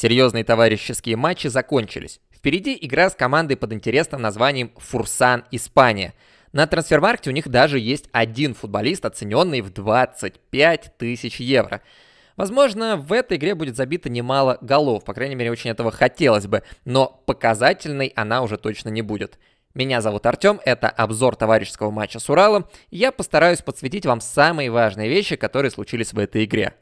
Серьезные товарищеские матчи закончились. Впереди игра с командой под интересным названием «Фурсан Испания». На трансфермаркте у них даже есть один футболист, оцененный в 25 тысяч евро. Возможно, в этой игре будет забито немало голов, по крайней мере, очень этого хотелось бы, но показательной она уже точно не будет. Меня зовут Артем, это обзор товарищеского матча с Уралом. и Я постараюсь подсветить вам самые важные вещи, которые случились в этой игре.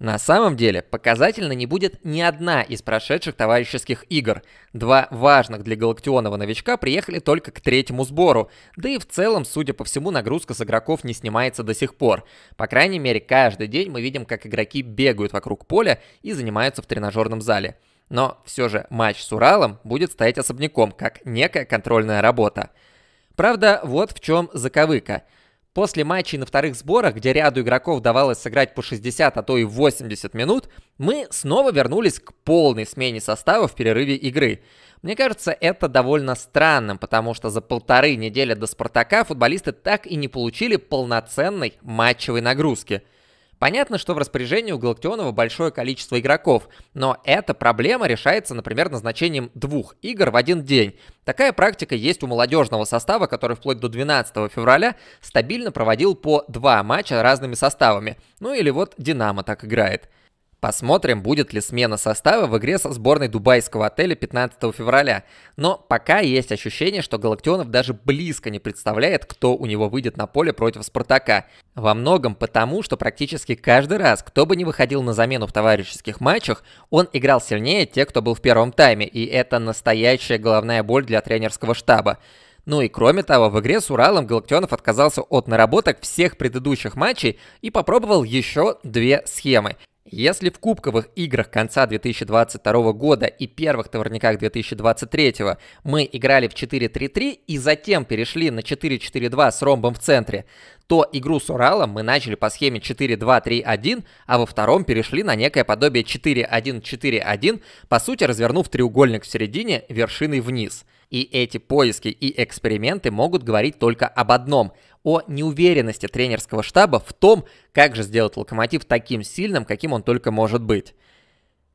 На самом деле, показательно не будет ни одна из прошедших товарищеских игр. Два важных для Галактионова новичка приехали только к третьему сбору, да и в целом, судя по всему, нагрузка с игроков не снимается до сих пор. По крайней мере, каждый день мы видим, как игроки бегают вокруг поля и занимаются в тренажерном зале. Но все же матч с Уралом будет стоять особняком, как некая контрольная работа. Правда, вот в чем заковыка – После матчей на вторых сборах, где ряду игроков давалось сыграть по 60, а то и 80 минут, мы снова вернулись к полной смене состава в перерыве игры. Мне кажется, это довольно странным, потому что за полторы недели до «Спартака» футболисты так и не получили полноценной матчевой нагрузки – Понятно, что в распоряжении у Галактионова большое количество игроков, но эта проблема решается, например, назначением двух игр в один день. Такая практика есть у молодежного состава, который вплоть до 12 февраля стабильно проводил по два матча разными составами. Ну или вот «Динамо» так играет. Посмотрим, будет ли смена состава в игре со сборной дубайского отеля 15 февраля. Но пока есть ощущение, что Галактионов даже близко не представляет, кто у него выйдет на поле против Спартака. Во многом потому, что практически каждый раз, кто бы не выходил на замену в товарищеских матчах, он играл сильнее тех, кто был в первом тайме, и это настоящая головная боль для тренерского штаба. Ну и кроме того, в игре с Уралом Галактионов отказался от наработок всех предыдущих матчей и попробовал еще две схемы. Если в кубковых играх конца 2022 года и первых товарняках 2023 мы играли в 4-3-3 и затем перешли на 4-4-2 с ромбом в центре, то игру с Уралом мы начали по схеме 4-2-3-1, а во втором перешли на некое подобие 4-1-4-1, по сути развернув треугольник в середине вершиной вниз. И эти поиски и эксперименты могут говорить только об одном – о неуверенности тренерского штаба в том, как же сделать Локомотив таким сильным, каким он только может быть.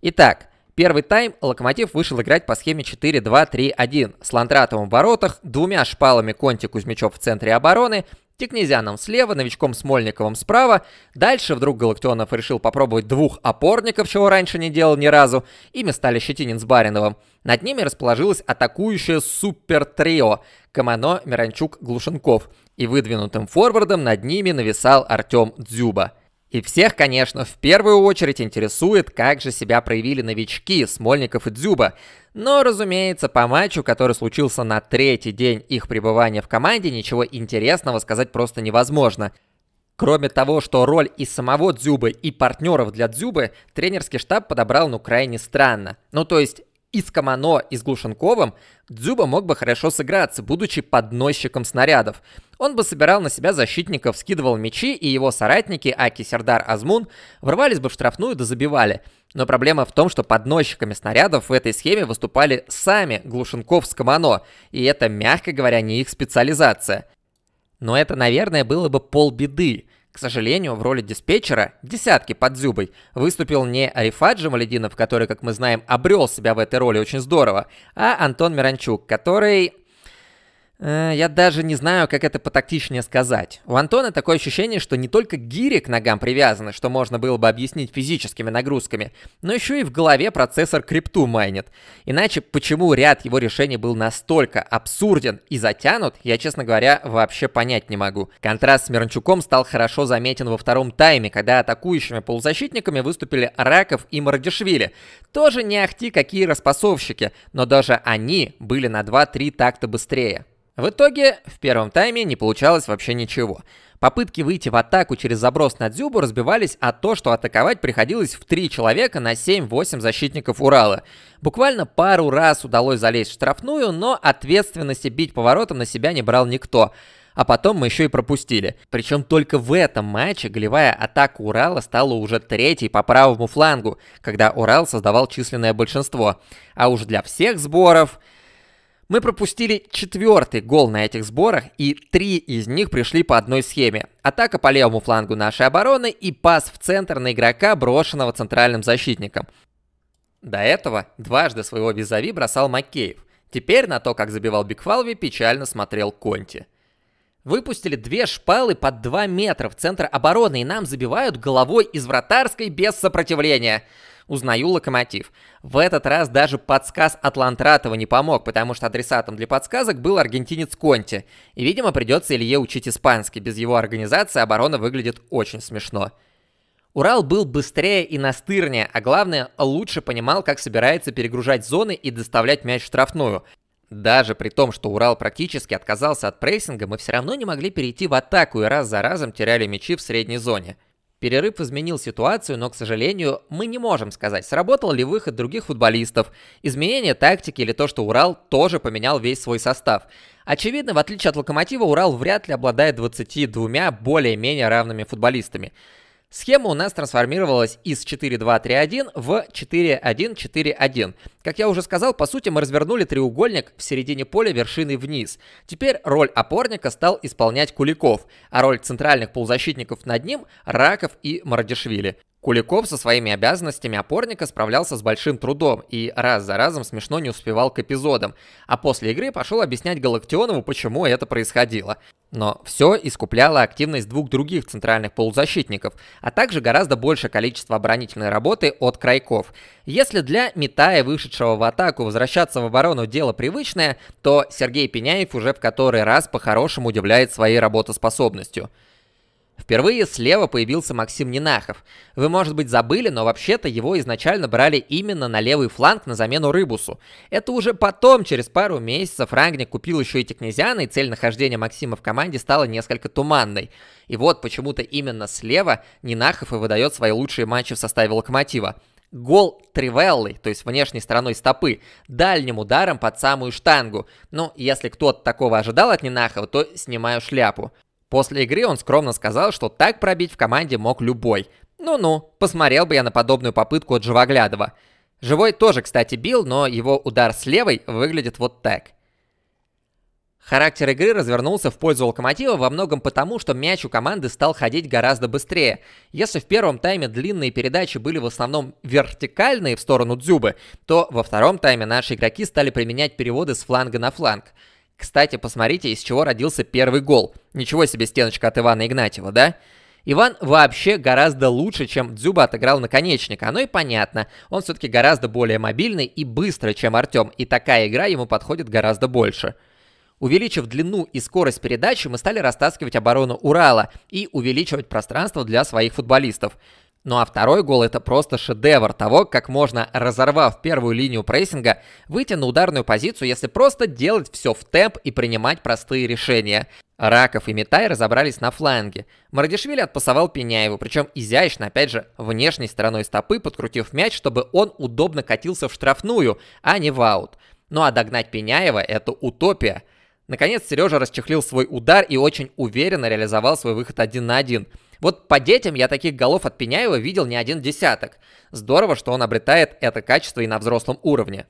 Итак, первый тайм Локомотив вышел играть по схеме 4-2-3-1 с Ландратовым в воротах, двумя шпалами Конти Кузьмичев в центре обороны Текнезяном слева, новичком Смольниковым справа. Дальше вдруг Галактионов решил попробовать двух опорников, чего раньше не делал ни разу. Ими стали Щетинин с Бариновым. Над ними расположилось атакующее супер-трио Камано, Миранчук, Глушенков. И выдвинутым форвардом над ними нависал Артем Дзюба. И всех, конечно, в первую очередь интересует, как же себя проявили новички Смольников и Дзюба. Но, разумеется, по матчу, который случился на третий день их пребывания в команде, ничего интересного сказать просто невозможно. Кроме того, что роль и самого Дзюбы, и партнеров для Дзюбы, тренерский штаб подобрал ну крайне странно. Ну то есть и с Камано, и с Глушенковым Дзюба мог бы хорошо сыграться, будучи подносчиком снарядов. Он бы собирал на себя защитников, скидывал мячи, и его соратники Аки Сердар Азмун врывались бы в штрафную да забивали. Но проблема в том, что подносчиками снарядов в этой схеме выступали сами Глушенков с Камано, и это, мягко говоря, не их специализация. Но это, наверное, было бы полбеды. К сожалению, в роли диспетчера десятки под зубой выступил не Арифаджи Малединов, который, как мы знаем, обрел себя в этой роли очень здорово, а Антон Миранчук, который Э, я даже не знаю, как это потактичнее сказать. У Антона такое ощущение, что не только гири к ногам привязаны, что можно было бы объяснить физическими нагрузками, но еще и в голове процессор крипту майнит. Иначе почему ряд его решений был настолько абсурден и затянут, я, честно говоря, вообще понять не могу. Контраст с Мирончуком стал хорошо заметен во втором тайме, когда атакующими полузащитниками выступили Раков и Мардишвили. Тоже не ахти какие распасовщики, но даже они были на 2-3 такта быстрее. В итоге в первом тайме не получалось вообще ничего. Попытки выйти в атаку через заброс на Дзюбу разбивались от то, что атаковать приходилось в 3 человека на 7-8 защитников Урала. Буквально пару раз удалось залезть в штрафную, но ответственности бить поворотом на себя не брал никто. А потом мы еще и пропустили. Причем только в этом матче голевая атака Урала стала уже третьей по правому флангу, когда Урал создавал численное большинство. А уж для всех сборов мы пропустили четвертый гол на этих сборах, и три из них пришли по одной схеме. Атака по левому флангу нашей обороны и пас в центр на игрока, брошенного центральным защитником. До этого дважды своего визави бросал Макеев. Теперь на то, как забивал Бигфалви, печально смотрел Конти. Выпустили две шпалы под 2 метра в центр обороны, и нам забивают головой из вратарской без сопротивления. Узнаю локомотив. В этот раз даже подсказ от Лантратова не помог, потому что адресатом для подсказок был аргентинец Конти. И, видимо, придется Илье учить испанский. Без его организации оборона выглядит очень смешно. Урал был быстрее и настырнее, а главное, лучше понимал, как собирается перегружать зоны и доставлять мяч в штрафную. Даже при том, что Урал практически отказался от прессинга, мы все равно не могли перейти в атаку и раз за разом теряли мячи в средней зоне. Перерыв изменил ситуацию, но, к сожалению, мы не можем сказать, сработал ли выход других футболистов, изменение тактики или то, что Урал тоже поменял весь свой состав. Очевидно, в отличие от Локомотива, Урал вряд ли обладает 22 более-менее равными футболистами. Схема у нас трансформировалась из 4-2-3-1 в 4-1-4-1. Как я уже сказал, по сути мы развернули треугольник в середине поля вершиной вниз. Теперь роль опорника стал исполнять Куликов, а роль центральных полузащитников над ним – Раков и Мардишвили. Куликов со своими обязанностями опорника справлялся с большим трудом и раз за разом смешно не успевал к эпизодам, а после игры пошел объяснять Галактионову, почему это происходило. Но все искупляло активность двух других центральных полузащитников, а также гораздо большее количество оборонительной работы от крайков. Если для Митая, вышедшего в атаку, возвращаться в оборону дело привычное, то Сергей Пеняев уже в который раз по-хорошему удивляет своей работоспособностью. Впервые слева появился Максим Нинахов. Вы, может быть, забыли, но вообще-то его изначально брали именно на левый фланг на замену Рыбусу. Это уже потом, через пару месяцев, Рангник купил еще и Текнезиана, и цель нахождения Максима в команде стала несколько туманной. И вот почему-то именно слева Нинахов и выдает свои лучшие матчи в составе Локомотива. Гол тривеллой, то есть внешней стороной стопы, дальним ударом под самую штангу. Ну, если кто-то такого ожидал от Нинахова, то снимаю шляпу. После игры он скромно сказал, что так пробить в команде мог любой. Ну-ну, посмотрел бы я на подобную попытку от Живоглядова. Живой тоже, кстати, бил, но его удар с левой выглядит вот так. Характер игры развернулся в пользу Локомотива во многом потому, что мяч у команды стал ходить гораздо быстрее. Если в первом тайме длинные передачи были в основном вертикальные в сторону Дзюбы, то во втором тайме наши игроки стали применять переводы с фланга на фланг. Кстати, посмотрите, из чего родился первый гол. Ничего себе стеночка от Ивана Игнатьева, да? Иван вообще гораздо лучше, чем Дзюба отыграл наконечника. Оно и понятно. Он все-таки гораздо более мобильный и быстрый, чем Артем. И такая игра ему подходит гораздо больше. Увеличив длину и скорость передачи, мы стали растаскивать оборону Урала и увеличивать пространство для своих футболистов. Ну а второй гол это просто шедевр того, как можно, разорвав первую линию прессинга, выйти на ударную позицию, если просто делать все в темп и принимать простые решения. Раков и Митай разобрались на фланге. Мардишвили отпасовал Пеняеву, причем изящно, опять же, внешней стороной стопы, подкрутив мяч, чтобы он удобно катился в штрафную, а не в аут. Ну а догнать Пеняева – это утопия. Наконец, Сережа расчехлил свой удар и очень уверенно реализовал свой выход один на один – вот по детям я таких голов от Пеняева видел не один десяток. Здорово, что он обретает это качество и на взрослом уровне.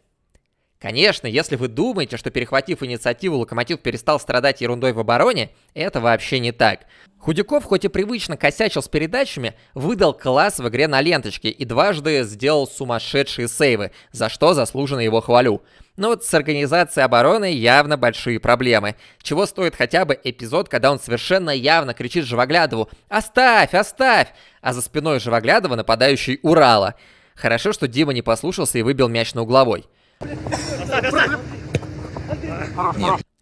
Конечно, если вы думаете, что перехватив инициативу, Локомотив перестал страдать ерундой в обороне, это вообще не так. Худяков, хоть и привычно косячил с передачами, выдал класс в игре на ленточке и дважды сделал сумасшедшие сейвы, за что заслуженно его хвалю. Но вот с организацией обороны явно большие проблемы. Чего стоит хотя бы эпизод, когда он совершенно явно кричит Живоглядову «Оставь! Оставь!», а за спиной Живоглядова нападающий Урала. Хорошо, что Дима не послушался и выбил мяч на угловой.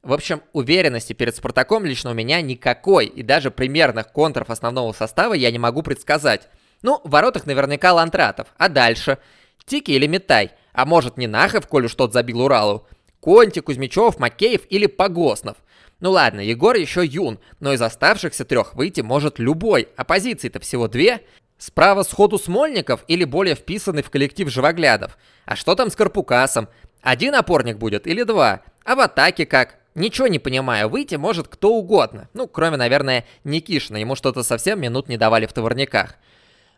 В общем, уверенности перед Спартаком лично у меня никакой, и даже примерных контров основного состава я не могу предсказать. Ну, в воротах наверняка Лантратов, а дальше? Тики или Метай, а может не Нахов, коль уж тот забил Уралу? Конти, Кузьмичев, Макеев или Погоснов? Ну ладно, Егор еще юн, но из оставшихся трех выйти может любой, а позиций-то всего две. Справа сходу Смольников или более вписанный в коллектив живоглядов? А что там с Карпукасом? Один опорник будет или два? А в атаке как? Ничего не понимаю, выйти может кто угодно. Ну, кроме, наверное, Никишина, ему что-то совсем минут не давали в товарниках.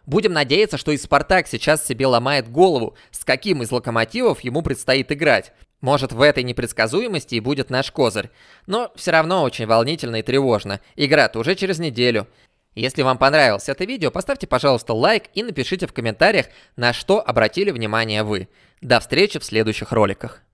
Будем надеяться, что и Спартак сейчас себе ломает голову, с каким из локомотивов ему предстоит играть. Может, в этой непредсказуемости и будет наш козырь. Но все равно очень волнительно и тревожно. Игра-то уже через неделю. Если вам понравилось это видео, поставьте, пожалуйста, лайк и напишите в комментариях, на что обратили внимание вы. До встречи в следующих роликах.